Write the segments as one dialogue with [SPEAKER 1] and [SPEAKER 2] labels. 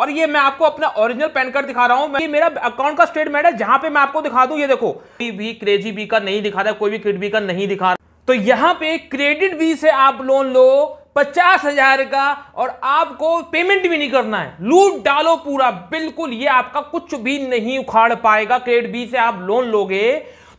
[SPEAKER 1] और ये मैं आपको अपना ओरिजिनल पैन कार्ड दिखा रहा हूँ ये मेरा अकाउंट का स्टेटमेंट है जहां पे मैं आपको दिखा दूं ये देखो कोई भी क्रेजी बी का नहीं दिखा रहा कोई भी क्रेडिट बी का नहीं दिखा रहा तो यहाँ पे क्रेडिट बी से आप लोन लो पचास हजार का और आपको पेमेंट भी नहीं करना है लूट डालो पूरा बिल्कुल ये आपका कुछ भी नहीं उखाड़ पाएगा क्रेडिट बी से आप लोन लोगे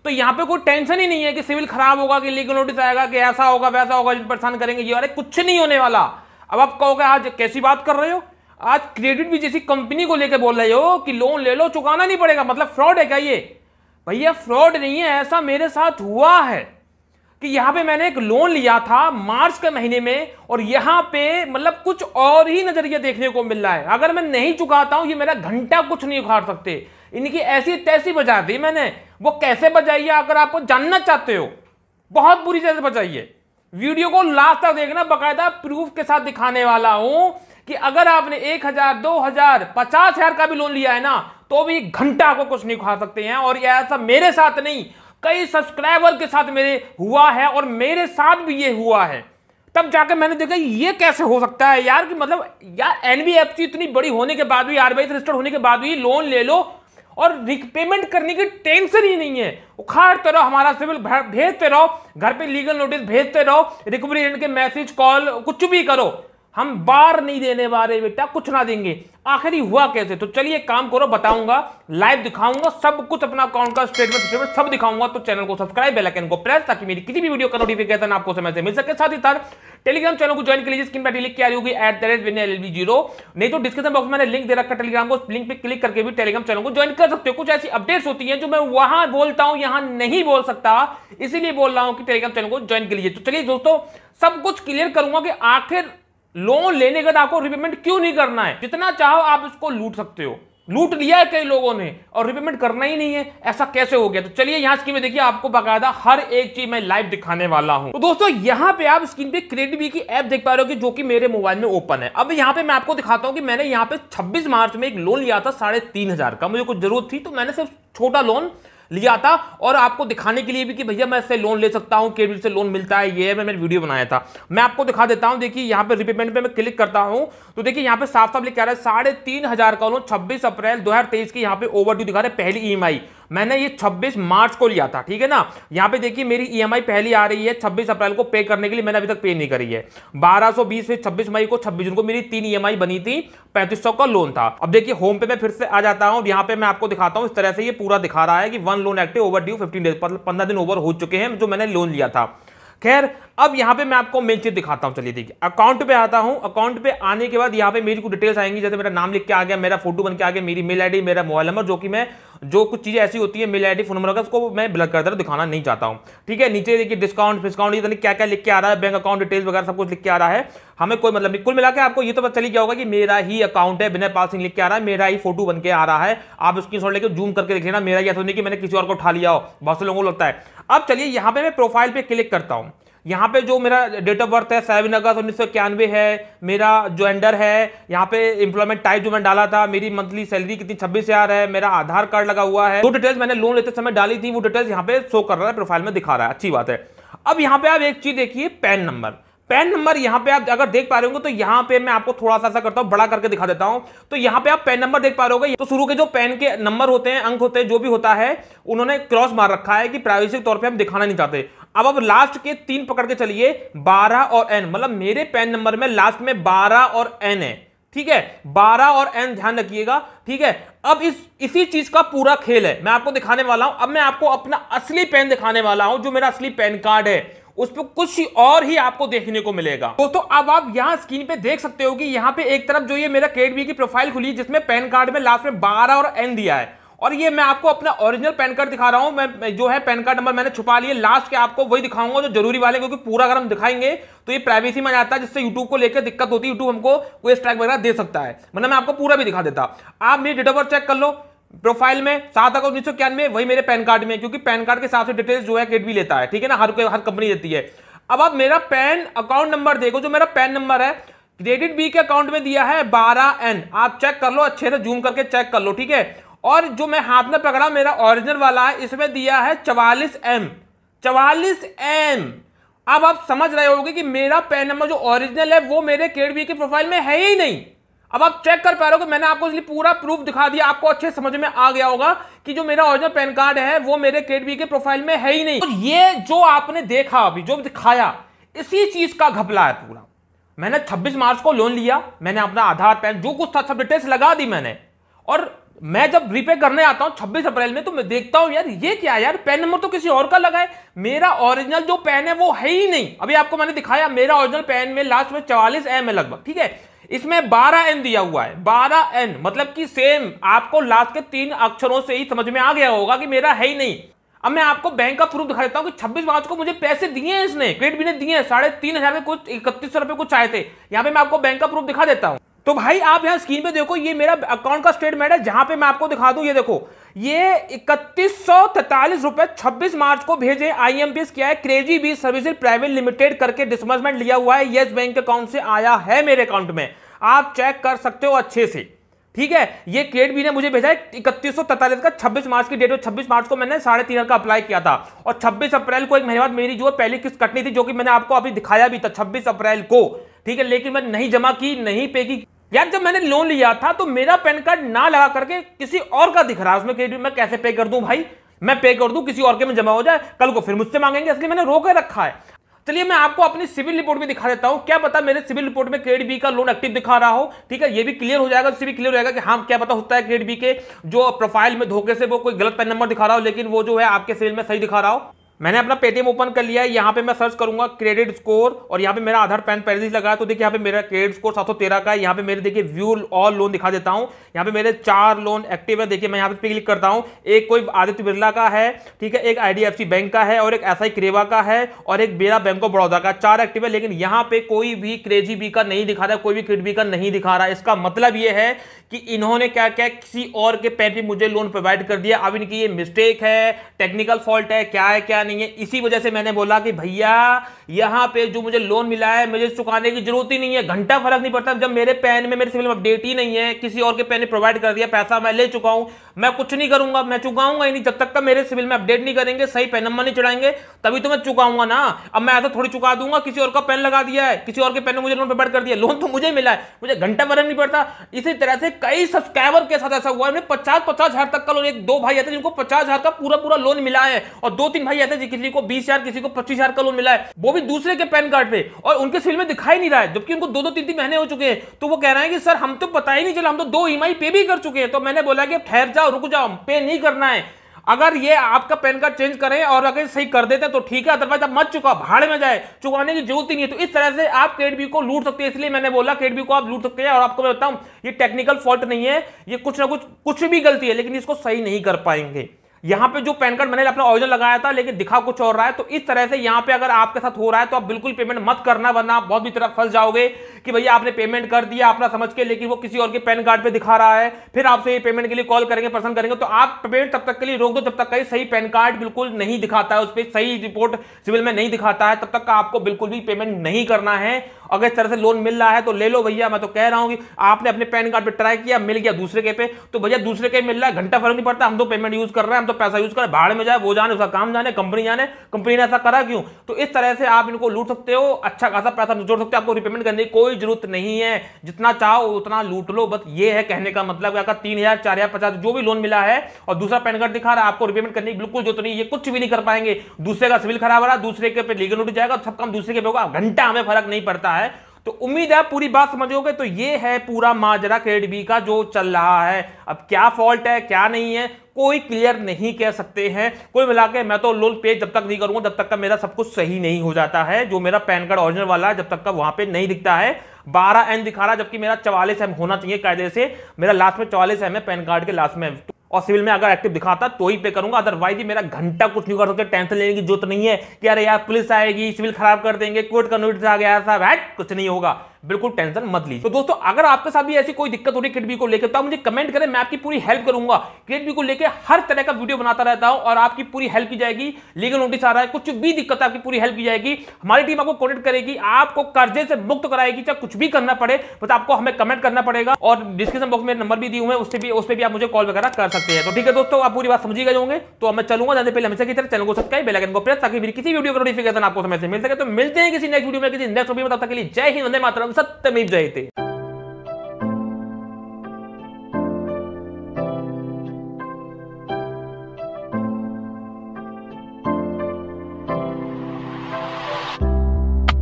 [SPEAKER 1] तो यहाँ पे कोई टेंशन ही नहीं है कि सिविल खराब होगा कि लीगल नोटिस आएगा कि ऐसा होगा वैसा होगा परेशान करेंगे ये अरे कुछ नहीं होने वाला अब आप कहोगे आज कैसी बात कर रहे हो आज क्रेडिट भी जैसी कंपनी को लेकर बोल रहे हो कि लोन ले लो चुकाना नहीं पड़ेगा मतलब फ्रॉड है क्या ये भैया फ्रॉड नहीं है ऐसा मेरे साथ हुआ है कि यहां पे मैंने एक लोन लिया था मार्च के महीने में और यहां पे मतलब कुछ और ही नजरिया देखने को मिल रहा है अगर मैं नहीं चुकाता हूं ये मेरा घंटा कुछ नहीं उखाड़ सकते इनकी ऐसी तैसी बजा दी मैंने वो कैसे बजाई है अगर आप जानना चाहते हो बहुत बुरी तरह से बजाइए वीडियो को लास्ट तक देखना बाकायदा प्रूफ के साथ दिखाने वाला हूं कि अगर आपने एक हजार दो हजार पचास हजार का भी लोन लिया है ना तो भी घंटा को कुछ नहीं खा सकते हैं और ऐसा मेरे साथ नहीं कई सब्सक्राइबर के साथ मेरे हुआ है और मेरे साथ भी ये हुआ है तब जाकर मैंने देखा ये कैसे हो सकता है यार कि मतलब यार एनबीएफसी इतनी बड़ी होने के बाद भी आरबीआई रजिस्टर्ड होने के बाद भी लोन ले लो और रिपेमेंट करने की टेंशन ही नहीं है उखाड़ते रहो हमारा सिविल भेजते रहो घर पे लीगल नोटिस भेजते रहो रिकवरी एजेंट के मैसेज कॉल कुछ भी करो हम बार नहीं देने वाले बेटा कुछ ना देंगे आखिर हुआ कैसे तो चलिए काम करो बताऊंगा लाइव दिखाऊंगा सब कुछ अपना अकाउंट का स्टेटमेंट स्टेटमेंट सब दिखाऊंगा तो चैनल को सब्सक्राइब बेल आइकन को प्रेस ताकि मेरी किसी भी वीडियो का नोटिफिकेशन आपको समय से मिल सके साथ ही साथ टेलीग्राम चैनल को ज्वाइन कर लीजिए स्क्रीन पर लिख की होगी at the rate win L zero नहीं तो डिस्क्रिप्शन बॉक्स में मैंने लिंक दे रखा टेलीग्राम को लिंक पर क्लिक करके भी टेलीग्राम चैनल को ज्वाइन कर सकते हो कुछ ऐसी अपडेट्स होती है जो मैं वहां बोलता हूं यहां नहीं बोल सकता इसीलिए बोल रहा हूं कि टेलीग्राम चैनल को ज्वाइन कर लीजिए तो चलिए दोस्तों सब कुछ क्लियर करूंगा कि आखिर लोन लेने के बाद आपको रिपेमेंट क्यों नहीं करना है जितना चाहो आप इसको लूट सकते हो लूट लिया है कई लोगों ने और रिपेमेंट करना ही नहीं है ऐसा कैसे हो गया तो चलिए यहाँ स्क्रीन में देखिए आपको बकायदा हर एक चीज मैं लाइव दिखाने वाला हूँ तो दोस्तों यहाँ पे आप स्क्रीन पे क्रेडिट बी की ऐप देख पा रहे हो जो कि मेरे मोबाइल में ओपन है अब यहाँ पे मैं आपको दिखाता हूँ कि मैंने यहाँ पे छब्बीस मार्च में एक लोन लिया था साढ़े तीन हजार का मुझे कुछ जरूरत थी तो मैंने सिर्फ छोटा लोन लिया था और आपको दिखाने के लिए भी कि भैया मैं इससे लोन ले सकता हूँ केबिल से लोन मिलता है ये मैं मैंने वीडियो बनाया था मैं आपको दिखा देता हूँ देखिए यहाँ पर रिपेमेंट पर मैं क्लिक करता हूँ तो देखिए यहाँ पर साफ साफ लिख रहा है साढ़े तीन हजार का लोन छब्बीस अप्रैल दो हजार तेईस की यहाँ पे ओवर दिखा रहे पहली ई e मैंने ये 26 मार्च को लिया था ठीक है ना यहाँ पे देखिए मेरी ई e पहली आ रही है 26 अप्रैल को पे करने के लिए मैंने अभी तक पे नहीं करी है 1220 से 26 मई को 26 जून को मेरी तीन ई e बनी थी पैंतीस का लोन था अब देखिए होम पे मैं फिर से आ जाता हूँ यहाँ पे मैं आपको दिखाता हूँ इस तरह से ये पूरा दिखा रहा है कि one loan active overdue fifteen days पंद्रह दिन ओवर हो चुके हैं जो मैंने लोन लिया था खैर अब यहाँ पे मैं आपको मेन चीज दिखाता हूँ चलिए देखिए अकाउंट पे आता हूँ अकाउंट पे आने के बाद यहाँ पे मेरी कुछ डिटेल्स आएंगी जैसे मेरा नाम लिख के आ गया मेरा फोटो बन के आ गया मेरी मेल आईडी मेरा मोबाइल नंबर जो कि मैं जो कुछ चीज़ें ऐसी होती है mail I D phone number उसको मैं ब्लॉक कर हूँ दिखाना नहीं चाहता हूँ ठीक है नीचे देखिए डिस्काउंट डिस्काउंट ये तो क्या क्या लिख के आ रहा है बैंक अकाउंट डिटेल्स वगैरह सब कुछ लिख के आ रहा है हमें कोई मतलब नहीं कुल मिला आपको ये तो पता चली गया होगा कि मेरा ही अकाउंट है बिना पासिंग लिख के आ रहा है मेरा ही फोटो बन के आ रहा है आप उसकी स्क्रीन लेकर जूम करके देख लेना मेरा यह तो नहीं कि मैंने किसी और को उठा लिया हो बहुत से लोगों को लगता है अब चलिए यहाँ पे मैं प्रोफाइल पे क्लिक करता हूँ यहाँ पे जो मेरा डेट ऑफ बर्थ है सेवन अगस्त उन्नीस सौ इक्यानवे है मेरा जो एंडर है यहाँ पे इंप्लॉयमेंट टाइप जो मैंने डाला था मेरी मंथली सैलरी कितनी छब्बीस हजार है मेरा आधार कार्ड लगा हुआ है जो तो डिटेल्स मैंने लोन लेते समय डाली थी वो डिटेल्स यहाँ पे शो कर रहा है प्रोफाइल में दिखा रहा है अच्छी बात है अब यहाँ पे आप एक चीज देखिए पैन नंबर पैन नंबर यहाँ पे आप अगर देख पा रहे होंगे तो यहाँ पे मैं आपको थोड़ा सा ऐसा करता हूँ बड़ा करके दिखा देता हूँ तो यहाँ पे आप पैन नंबर देख पा रहे हो तो शुरू के जो पैन के नंबर होते हैं अंक होते हैं जो भी होता है उन्होंने क्रॉस मार रखा है कि प्राइवेसी के तौर पर हम दिखाना नहीं चाहते अब अब लास्ट के तीन पकड़ के चलिए बारह और एन मतलब मेरे पैन नंबर में लास्ट में बारह और एन है ठीक है बारह और एन ध्यान रखिएगा ठीक है अब इस इसी चीज का पूरा खेल है मैं आपको दिखाने वाला हूं अब मैं आपको अपना असली पेन दिखाने वाला हूं जो मेरा असली पैन कार्ड है उस पर कुछ और ही आपको देखने को मिलेगा दोस्तों अब आप यहाँ स्क्रीन पे देख सकते हो कि यहाँ पे एक तरफ जो ये मेरा केडबी की प्रोफाइल खुली जिसमें पैन कार्ड में लास्ट में बारह और एन दिया है और ये मैं आपको अपना ओरिजिनल पैन कार्ड दिखा रहा हूं मैं जो है पैन कार्ड नंबर मैंने छुपा लिया लास्ट के आपको वही दिखाऊंगा जो जरूरी वाले क्योंकि पूरा अगर हम दिखाएंगे तो ये प्राइवेसी में जाता है जिससे यूट्यूब को लेकर दिक्कत होती है यूट्यूब हमको कोई स्ट्राइक वगैरह दे सकता है मतलब मैं आपको पूरा भी दिखा देता आप मेरी डेट ऑफ बर्थ चेक कर लो प्रोफाइल में सात अगस्त उन्नीस सौ इक्यानवे वही मेरे पैन कार्ड में क्योंकि पैन कार्ड के हिसाब से डिटेल्स जो है गेट भी लेता है ठीक है ना हर हर कंपनी देती है अब आप मेरा पैन अकाउंट नंबर देखो जो मेरा पैन नंबर है क्रेडिट बी के अकाउंट में दिया है बारह एन आप चेक कर लो अच्छे से जूम करके चेक कर लो ठीक है और जो मैं हाथ में पकड़ा मेरा ओरिजिनल वाला है इसमें दिया है चवालीस एम चवालीस एम अब आप समझ रहे होगे कि मेरा पेन नंबर जो ओरिजिनल है वो मेरे केडवी के प्रोफाइल में है ही नहीं अब आप चेक कर पा रहे हो कि मैंने आपको इसलिए पूरा प्रूफ दिखा दिया आपको अच्छे समझ में आ गया होगा कि जो मेरा ओरिजिनल पैन कार्ड है वो मेरे केडवी के प्रोफाइल में है ही नहीं और तो ये जो आपने देखा अभी जो दिखाया इसी चीज का घपला है पूरा मैंने 26 मार्च को लोन लिया मैंने अपना आधार पैन जो कुछ था सब डिटेल्स लगा दी मैंने और मैं जब रीपे करने आता हूं छब्बीस अप्रैल में तो मैं देखता हूँ यार ये क्या यार पेन नंबर तो किसी और का लगा है मेरा ओरिजिनल जो पेन है वो है ही नहीं अभी आपको मैंने दिखाया मेरा ओरिजिनल पेन में लास्ट में चवालीस एम है लगभग ठीक है इसमें 12 एन दिया हुआ है 12 एन मतलब कि सेम आपको लास्ट के तीन अक्षरों से ही समझ में आ गया होगा कि मेरा है ही नहीं अब मैं आपको बैंक का प्रूफ दिखा देता हूँ कि 26 मार्च को मुझे पैसे दिए हैं इसने क्रेडिट भी ने दिए हैं साढ़े तीन हजार के कुछ इकतीस सौ रुपए कुछ आए थे यहाँ पे मैं आपको बैंक का प्रूफ दिखा देता हूँ तो भाई आप यहां स्क्रीन पे देखो ये मेरा अकाउंट का स्टेटमेंट है जहां पे मैं आपको दिखा दूं ये देखो ये इकतीस सौ तैतालीस रुपए छब्बीस मार्च को भेजे आईएमपीएस किया है KrazyBee services private limited करके डिसबर्समेंट लिया हुआ है येस बैंक अकाउंट से आया है मेरे अकाउंट में आप चेक कर सकते हो अच्छे से ठीक है ये क्रेड बी ने मुझे भेजा है इकतीस सौ तैतालीस का छब्बीस मार्च की डेट और छब्बीस मार्च को मैंने साढ़े तीन का अप्लाई किया था और छब्बीस अप्रैल को एक महीने बाद मेरी जो पहली किस्त कटनी थी जो कि मैंने आपको अभी दिखाया भी था छब्बीस अप्रैल को ठीक है लेकिन मैंने नहीं जमा की नहीं पे की यार जब मैंने लोन लिया था तो मेरा पैन कार्ड ना लगा करके किसी और का दिख रहा है उसमें क्रेडिट मैं कैसे पे कर दूं भाई मैं पे कर दूं किसी और के में जमा हो जाए कल को फिर मुझसे मांगेंगे इसलिए मैंने रोके रखा है चलिए मैं आपको अपनी सिविल रिपोर्ट भी दिखा देता हूं क्या पता मेरे सिविल रिपोर्ट में क्रेड बी का लोन एक्टिव दिखा रहा हो ठीक है ये भी क्लियर हो जाएगा उससे भी क्लियर हो जाएगा कि हाँ क्या पता होता है क्रेड बी के जो प्रोफाइल में धोखे से वो कोई गलत पैन नंबर दिखा रहा हो लेकिन वो जो है आपके सिविल में सही दिखा रहा हो मैंने अपना पेटीएम ओपन कर लिया है यहाँ पे मैं सर्च करूंगा क्रेडिट स्कोर और यहाँ पे मेरा आधार पैन पैरिस लगा तो देखिए यहाँ पे मेरा क्रेडिट स्कोर सात का है यहाँ पे मेरे देखिए व्यू ऑल लोन दिखा देता हूँ यहाँ पे मेरे चार लोन एक्टिव है देखिए मैं यहाँ पे क्लिक करता हूँ एक कोई आदित्य बिरला का है ठीक है एक आई बैंक का है और एक एस आई का है और एक बेरा बैंक ऑफ बड़ौदा का चार एक्टिव है लेकिन यहाँ पे कोई भी क्रेजी बी का नहीं दिखा रहा कोई भी क्रेड बी का नहीं दिखा रहा इसका मतलब ये है कि इन्होंने क्या क्या किसी और के पैन पे मुझे लोन प्रोवाइड कर दिया अब इनकी ये मिस्टेक है टेक्निकल फॉल्ट है क्या है क्या नहीं है इसी वजह से मैंने बोला कि भैया यहां पे जो मुझे लोन मिला है मुझे चुकाने की जरूरत ही नहीं है घंटा फर्क नहीं पड़ता जब मेरे पैन में मेरे सिविल अपडेट ही नहीं है किसी और के पैन ने प्रोवाइड कर दिया पैसा मैं ले चुका हूं मैं कुछ नहीं करूंगा मैं चुकाऊंगा ही नहीं जब तक का मेरे सिविल में अपडेट नहीं करेंगे सही पैन नंबर नहीं चढ़ाएंगे तभी तो मैं चुकाऊंगा ना अब मैं ऐसा थोड़ी चुका दूंगा किसी और का पेन लगा दिया है किसी और के पेन ने मुझे लोन प्रोवाइड कर दिया लोन तो मुझे मिला है मुझे घंटा फर्क नहीं पड़ता इसी तरह से कई सब्सक्राइबर के साथ ऐसा हुआ है पचास पचास हजार तक का लोन एक दो भाई आते जिनको पचास हजार का पूरा पूरा लोन मिला है और दो तीन भाई थे जी किसी को बीस हजार किसी को पच्चीस हजार का लोन मिला है वो भी दूसरे के पैन कार्ड पे और उनके सिल में दिखाई नहीं रहा है जबकि उनको दो दो तीन तीन महीने हो चुके हैं तो वो कह रहे हैं कि सर हम तो पता ही नहीं चला हम तो दो ई e पे भी कर चुके हैं तो मैंने बोला कि ठहर जाओ रुक जाओ पे नहीं करना है अगर ये आपका पैन कार्ड चेंज करें और अगर सही कर देते हैं तो ठीक है अदरवाइज आप मत चुका भाड़े में जाए चुकाने की जरूरत ही नहीं है तो इस तरह से आप क्रेड बी को लूट सकते हैं इसलिए मैंने बोला क्रेड बी को आप लूट सकते हैं और आपको मैं बताऊं ये टेक्निकल फॉल्ट नहीं है ये कुछ ना कुछ कुछ भी गलती है लेकिन इसको सही नहीं कर पाएंगे यहां पे जो पैन कार्ड मैंने अपना ऑरिजिनल लगाया था लेकिन दिखा कुछ और रहा है तो इस तरह से यहां पे अगर आपके साथ हो रहा है तो आप बिल्कुल पेमेंट मत करना वरना आप बहुत भी तरफ फंस जाओगे कि भैया आपने पेमेंट कर दिया अपना समझ के लेकिन वो किसी और के पैन कार्ड पे दिखा रहा है फिर आपसे पेमेंट के लिए कॉल करेंगे पर्सन करेंगे तो आप पेमेंट तब तक के लिए रोक दो जब तक का सही पैन कार्ड बिल्कुल नहीं दिखाता है उस पर सही रिपोर्ट सिविल में नहीं दिखाता है तब तक का आपको बिल्कुल भी पेमेंट नहीं करना है अगर इस तरह से लोन मिल रहा है तो ले लो भैया मैं तो कह रहा हूँ कि आपने अपने पैन कार्ड पर ट्राई किया मिल गया दूसरे के पे तो भैया दूसरे के मिल रहा है घंटा फर्क नहीं पड़ता हम तो पेमेंट यूज कर रहे हैं हम तो पैसा यूज कर भाड़ में जाए वो जाने उसका काम जाने कंपनी जाने कंपनी ने ऐसा करा क्यों तो इस तरह से आप इनको लूट सकते हो अच्छा खासा पैसा जोड़ सकते हो आपको रिपेमेंट करने की कोई जरूरत नहीं है जितना चाहो उतना लूट लो बस ये है कहने का मतलब आपका तीन हजार चार हजार पचास जो भी लोन मिला है और दूसरा पैन कार्ड दिखा रहा है आपको रिपेमेंट करने की बिल्कुल जरूरत नहीं ये कुछ भी नहीं कर पाएंगे दूसरे का सिविल खराब हो रहा है दूसरे के पे लीगल नोटिस जाएगा सब काम दूसरे के पे होगा घंटा हमें फर्क नहीं पड़ता है है तो उम्मीद है पूरी बात समझोगे तो ये है पूरा माजरा क्रेड बी का जो चल रहा है अब क्या फॉल्ट है क्या नहीं है कोई क्लियर नहीं कह सकते हैं कोई मिला के मैं तो लोन पे जब तक नहीं करूंगा जब तक का मेरा सब कुछ सही नहीं हो जाता है जो मेरा पैन कार्ड ऑरिजिनल वाला है जब तक का वहां पे नहीं दिखता है बारह एन दिखा रहा जबकि मेरा चवालीस एम होना चाहिए कायदे से मेरा लास्ट में चवालीस एम है पैन कार्ड के लास्ट में और सिविल में अगर एक्टिव दिखाता तो ही पे करूंगा अदरवाइज ही मेरा घंटा कुछ नहीं कर सकते टेंशन लेने की जरूरत नहीं है कि अरे यार पुलिस आएगी सिविल खराब कर देंगे कोर्ट का नोटिस आ गया साहब हैट कुछ नहीं होगा बिल्कुल टेंशन मत लीजिए तो दोस्तों अगर आपके साथ भी ऐसी कोई दिक्कत हो रही किडबी को लेकर तो आप मुझे कमेंट करें मैं आपकी पूरी हेल्प करूंगा किडबी को लेकर हर तरह का वीडियो बनाता रहता हूं और आपकी पूरी हेल्प की जाएगी लीगल नोटिस आ रहा है कुछ भी दिक्कत आपकी पूरी हेल्प की जाएगी हमारी टीम आपको कॉन्टेक्ट करेगी आपको कर्जे से मुक्त कराएगी चाहे कुछ भी करना पड़े बस आपको हमें कमेंट करना पड़ेगा और डिस्क्रिप्शन बॉक्स में नंबर भी दिए हुए उससे भी उस पर भी आप मुझे कॉल वगैरह कर सकते हैं तो ठीक है दोस्तों आप पूरी बात समझी गए होंगे तो मैं चलूंगा जाने पहले हमेशा की तरह चैनल को सब्सक्राइब बेलाइकन को प्रेस ताकि मेरी किसी वीडियो का नोटिफिकेशन आपको समय से मिल सके तो मिलते हैं किसी नेक्स्ट वीडियो में किसी नेक्स्ट वीडियो में तब तक के लिए जय हिंद वंदे मातरम हम सत्यमेव जयते